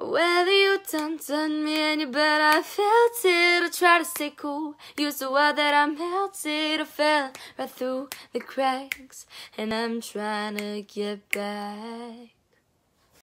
Whether you tempted me any better, I felt it I try to stay cool, use the word that I melted I fell right through the cracks And I'm trying to get back